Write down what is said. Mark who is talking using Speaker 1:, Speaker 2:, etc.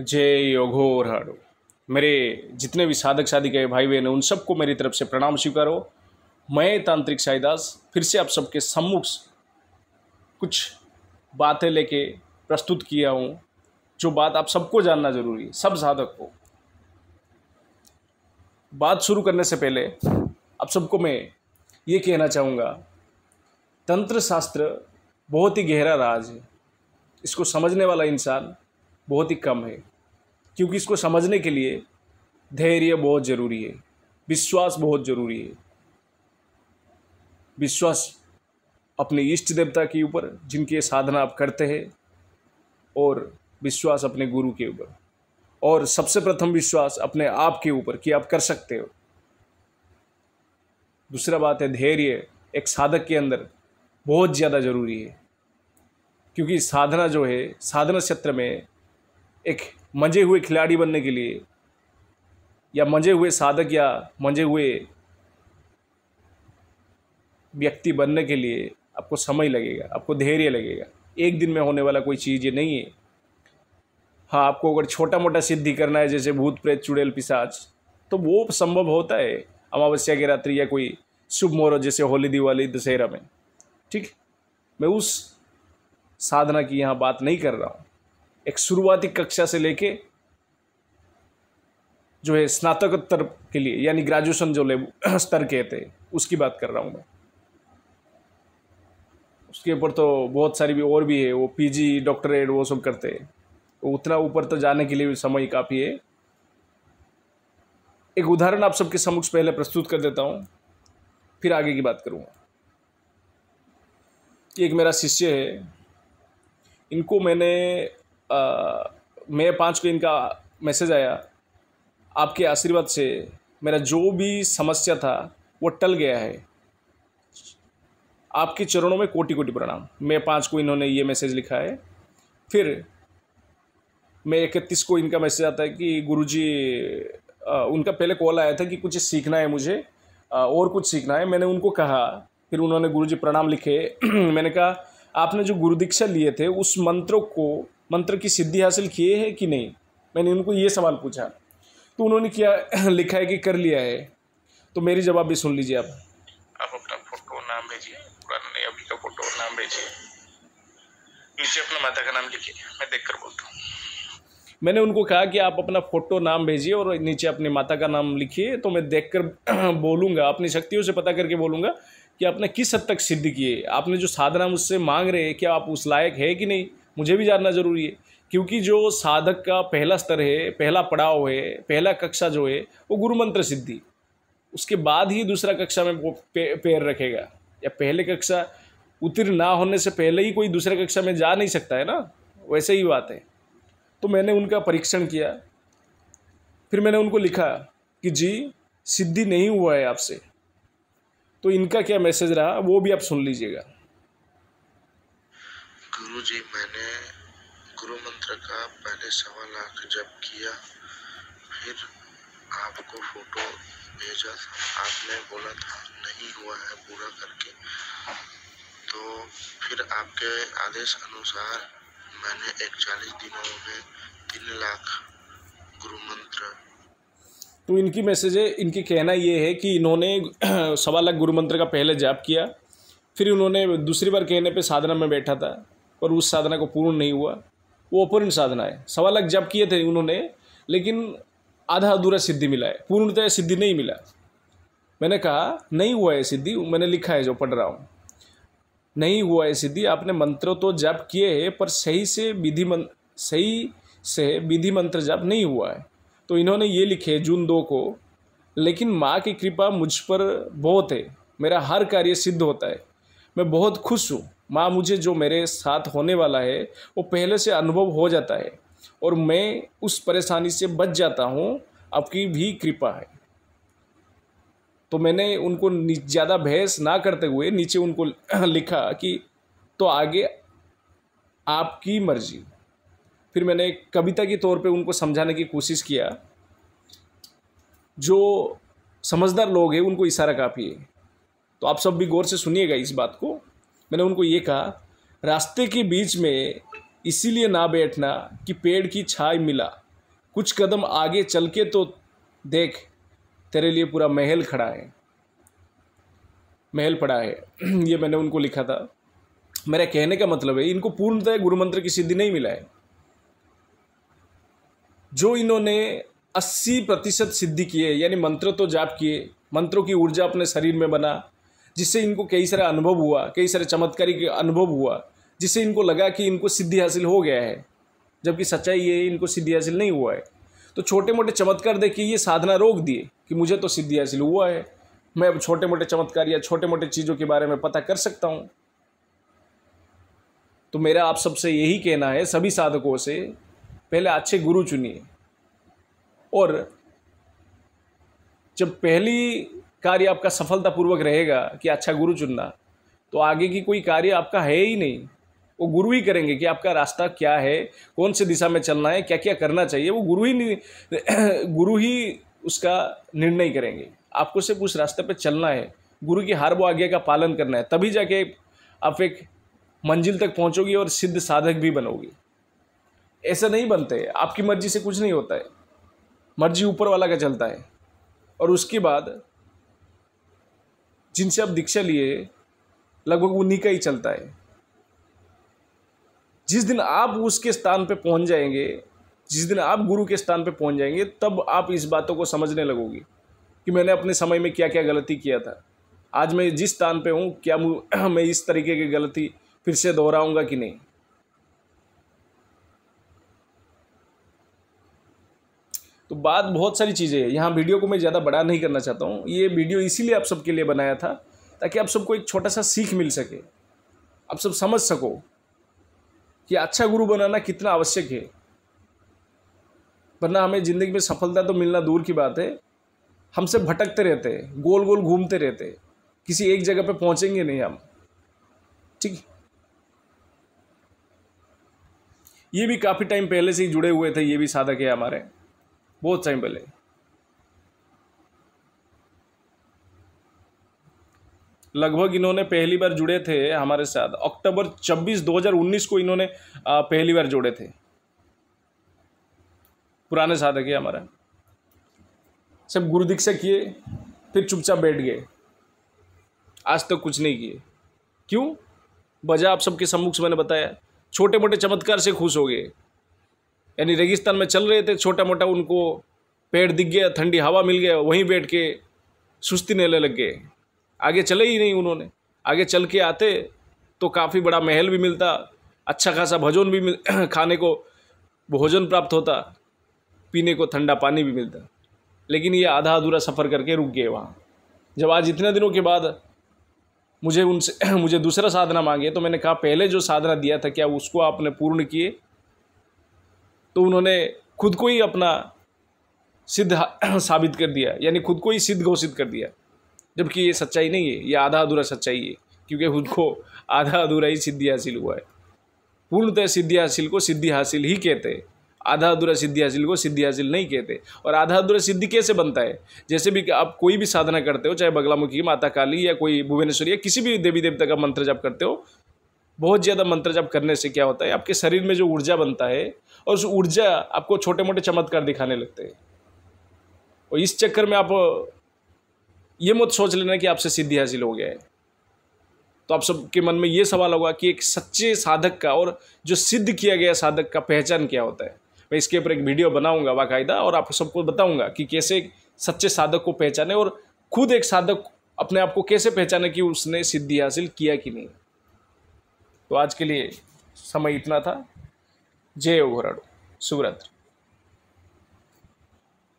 Speaker 1: जय योगो और मेरे जितने भी साधक साधिकाएँ भाई बहन हैं उन सबको मेरी तरफ से प्रणाम स्वीकारो मैं तांत्रिक साईदास फिर से आप सबके सम्मुख कुछ बातें लेके प्रस्तुत किया हूँ जो बात आप सबको जानना जरूरी है सब साधक को बात शुरू करने से पहले आप सबको मैं ये कहना चाहूँगा तंत्र शास्त्र बहुत ही गहरा राज है इसको समझने वाला इंसान बहुत ही कम है क्योंकि इसको समझने के लिए धैर्य बहुत ज़रूरी है विश्वास बहुत ज़रूरी है विश्वास अपने इष्ट देवता के ऊपर जिनकी साधना आप करते हैं और विश्वास अपने गुरु के ऊपर और सबसे प्रथम विश्वास अपने आप के ऊपर कि आप कर सकते हो दूसरा बात है धैर्य एक साधक के अंदर बहुत ज़्यादा ज़रूरी है क्योंकि साधना जो है साधना क्षेत्र में एक मंजे हुए खिलाड़ी बनने के लिए या मंजे हुए साधक या मंजे हुए व्यक्ति बनने के लिए आपको समय लगेगा आपको धैर्य लगेगा एक दिन में होने वाला कोई चीज़ ये नहीं है हाँ आपको अगर छोटा मोटा सिद्धि करना है जैसे भूत प्रेत चुड़ैल पिसाच तो वो संभव होता है अमावस्या की रात्रि या कोई शुभ मुहूर्त जैसे होली दिवाली दशहरा में ठीक मैं उस साधना की यहाँ बात नहीं कर रहा हूँ एक शुरुआती कक्षा से लेके जो है स्नातकोत्तर के लिए यानी ग्रेजुएशन जो लेवल स्तर के थे उसकी बात कर रहा हूँ मैं उसके ऊपर तो बहुत सारी भी और भी है वो पीजी डॉक्टरेट वो सब करते हैं तो उतना ऊपर तो जाने के लिए भी समय काफ़ी है एक उदाहरण आप सबके समक्ष पहले प्रस्तुत कर देता हूँ फिर आगे की बात करूँगा एक मेरा शिष्य है इनको मैंने मेरे पाँच को इनका मैसेज आया आपके आशीर्वाद से मेरा जो भी समस्या था वो टल गया है आपके चरणों में कोटि कोटि प्रणाम मई पाँच को इन्होंने ये मैसेज लिखा है फिर मैं इकतीस को इनका मैसेज आता है कि गुरुजी उनका पहले कॉल आया था कि कुछ सीखना है मुझे और कुछ सीखना है मैंने उनको कहा फिर उन्होंने गुरुजी प्रणाम लिखे मैंने कहा आपने जो गुरु दीक्षा लिए थे उस मंत्रों को मंत्र की सिद्धि हासिल किए है कि नहीं मैंने उनको ये सवाल पूछा तो उन्होंने किया लिखा है कि कर लिया है तो मेरी जवाब भी सुन लीजिए आप अपना फोटो नाम भेजिए पुराना नहीं अभी का फोटो नाम भेजिए नीचे अपना माता का नाम लिखिए मैं बोलता हूँ मैंने उनको कहा कि आप अपना फोटो नाम भेजिए और नीचे अपनी माता का नाम लिखिए तो मैं देख कर बोलूँगा अपनी शक्तियों से पता करके बोलूँगा कि आपने किस हद तक सिद्ध किए आपने जो साधना मुझसे मांग रहे हैं क्या आप उस लायक है कि नहीं मुझे भी जानना ज़रूरी है क्योंकि जो साधक का पहला स्तर है पहला पड़ाव है पहला कक्षा जो है वो गुरु मंत्र सिद्धि उसके बाद ही दूसरा कक्षा में वो पैर रखेगा या पहले कक्षा उत्तीर्ण ना होने से पहले ही कोई दूसरे कक्षा में जा नहीं सकता है ना वैसे ही बात है तो मैंने उनका परीक्षण किया फिर मैंने उनको लिखा कि जी सिद्धि नहीं हुआ है आपसे तो इनका क्या मैसेज रहा वो भी आप सुन लीजिएगा गुरु जी मैंने गुरु मंत्र का पहले सवा लाख जब किया फिर आपको फोटो भेजा था आपने बोला था नहीं हुआ है पूरा करके तो फिर आपके आदेश अनुसार मैंने एक चालीस दिनों में तीन लाख गुरु मंत्र तो इनकी मैसेज है इनकी कहना ये है कि इन्होंने सवा लाख गुरु मंत्र का पहले जाप किया फिर उन्होंने दूसरी बार कहने पे साधना में बैठा था पर उस साधना को पूर्ण नहीं हुआ वो अपूर्ण साधना है सवा लाख जब किए थे उन्होंने लेकिन आधा अधूरा सिद्धि मिला है पूर्णतः सिद्धि नहीं मिला मैंने कहा नहीं हुआ है सिद्धि मैंने लिखा है जो पढ़ रहा हूँ नहीं हुआ है सिद्धि आपने मंत्र तो जाप किए हैं पर सही से विधि मं सही से विधि मंत्र जाप नहीं हुआ है तो इन्होंने ये लिखे जून दो को लेकिन माँ की कृपा मुझ पर बहुत है मेरा हर कार्य सिद्ध होता है मैं बहुत खुश हूँ माँ मुझे जो मेरे साथ होने वाला है वो पहले से अनुभव हो जाता है और मैं उस परेशानी से बच जाता हूँ आपकी भी कृपा है तो मैंने उनको ज़्यादा बहस ना करते हुए नीचे उनको लिखा कि तो आगे आपकी मर्जी फिर मैंने कविता के तौर पे उनको समझाने की कोशिश किया जो समझदार लोग हैं उनको इशारा काफ़ी है तो आप सब भी गौर से सुनिएगा इस बात को मैंने उनको ये कहा रास्ते के बीच में इसीलिए ना बैठना कि पेड़ की छाई मिला कुछ कदम आगे चल के तो देख तेरे लिए पूरा महल खड़ा है महल पड़ा है ये मैंने उनको लिखा था मेरा कहने का मतलब है इनको पूर्णतः गुरु मंत्र की सिद्धि नहीं मिला है जो इन्होंने 80 प्रतिशत सिद्धि किए यानी मंत्र तो जाप किए मंत्रों की ऊर्जा अपने शरीर में बना जिससे इनको कई सारा अनुभव हुआ कई सारे चमत्कारी अनुभव हुआ जिससे इनको लगा कि इनको सिद्धि हासिल हो गया है जबकि सच्चाई ये इनको सिद्धि हासिल नहीं हुआ है तो छोटे मोटे चमत्कार देखिए ये साधना रोक दिए कि मुझे तो सिद्धि हासिल हुआ है मैं अब छोटे मोटे चमत्कार या छोटे मोटे चीज़ों के बारे में पता कर सकता हूँ तो मेरा आप सबसे यही कहना है सभी साधकों से पहले अच्छे गुरु चुनिए और जब पहली कार्य आपका सफलतापूर्वक रहेगा कि अच्छा गुरु चुनना तो आगे की कोई कार्य आपका है ही नहीं वो गुरु ही करेंगे कि आपका रास्ता क्या है कौन से दिशा में चलना है क्या क्या करना चाहिए वो गुरु ही गुरु ही उसका निर्णय करेंगे आपको सिर्फ उस रास्ते पर चलना है गुरु की हर वो आज्ञा का पालन करना है तभी जाके आप एक मंजिल तक पहुंचोगे और सिद्ध साधक भी बनोगे ऐसा नहीं बनते आपकी मर्जी से कुछ नहीं होता है मर्जी ऊपर वाला का चलता है और उसके बाद जिनसे आप दीक्षा लिए लगभग उन्हीं का ही चलता है जिस दिन आप उसके स्थान पे पहुंच जाएंगे जिस दिन आप गुरु के स्थान पे पहुंच जाएंगे तब आप इस बातों को समझने लगोगे कि मैंने अपने समय में क्या क्या गलती किया था आज मैं जिस स्थान पे हूँ क्या मैं इस तरीके की गलती फिर से दोहराऊंगा कि नहीं तो बात बहुत सारी चीज़ें हैं यहाँ वीडियो को मैं ज़्यादा बड़ा नहीं करना चाहता हूँ ये वीडियो इसीलिए आप सबके लिए बनाया था ताकि आप सबको एक छोटा सा सीख मिल सके आप सब समझ सको कि अच्छा गुरु बनाना कितना आवश्यक है वरना हमें ज़िंदगी में सफलता तो मिलना दूर की बात है हमसे भटकते रहते हैं गोल गोल घूमते रहते हैं किसी एक जगह पे पहुंचेंगे नहीं हम ठीक ये भी काफ़ी टाइम पहले से ही जुड़े हुए थे ये भी साधक है हमारे बहुत symbol है लगभग इन्होंने पहली बार जुड़े थे हमारे साथ अक्टूबर 26 2019 को इन्होंने पहली बार जुड़े थे पुराने साधक है हमारा सब गुरु दीक्षा किए फिर चुपचाप बैठ गए आज तक तो कुछ नहीं किए क्यों वजह आप सबके सम्मुख से मैंने बताया छोटे मोटे चमत्कार से खुश हो गए यानी रेगिस्तान में चल रहे थे छोटा मोटा उनको पेड़ दिख गया ठंडी हवा मिल गया वहीं बैठ के सुस्ती लेने लग गए आगे चले ही नहीं उन्होंने आगे चल के आते तो काफ़ी बड़ा महल भी मिलता अच्छा खासा भोजन भी मिल खाने को भोजन प्राप्त होता पीने को ठंडा पानी भी मिलता लेकिन ये आधा अधूरा सफ़र करके रुक गए वहाँ जब आज इतने दिनों के बाद मुझे उनसे मुझे दूसरा साधना मांगे तो मैंने कहा पहले जो साधना दिया था क्या उसको आपने पूर्ण किए तो उन्होंने खुद को ही अपना सिद्ध साबित कर दिया यानी खुद को ही सिद्ध घोषित कर दिया जबकि ये सच्चाई नहीं है ये आधा अधूरा सच्चाई है क्योंकि खुद को आधा अधूरा ही सिद्धि हासिल हुआ है पूर्णतः सिद्धि हासिल को सिद्धि हासिल ही कहते हैं आधा अधूरा सिद्धि हासिल को सिद्धि हासिल नहीं कहते और आधा अधूरा सिद्धि कैसे बनता है जैसे भी आप कोई भी साधना करते हो चाहे बगलामुखी माता काली या कोई भुवनेश्वरी या किसी भी देवी देवता का मंत्र जप करते हो बहुत ज़्यादा मंत्र जब करने से क्या होता है आपके शरीर में जो ऊर्जा बनता है और उस ऊर्जा आपको छोटे मोटे चमत्कार दिखाने लगते हैं और इस चक्कर में आप ये मत सोच लेना कि आपसे सिद्धि हासिल हो गया है तो आप सबके मन में ये सवाल होगा कि एक सच्चे साधक का और जो सिद्ध किया गया साधक का पहचान क्या होता है मैं इसके ऊपर एक वीडियो बनाऊंगा बाकायदा और आप सबको बताऊंगा कि कैसे सच्चे साधक को पहचाने और खुद एक साधक अपने आप को कैसे पहचाने कि उसने सिद्धि हासिल किया कि नहीं तो आज के लिए समय इतना था जय घोराड़ो शुभरात्रि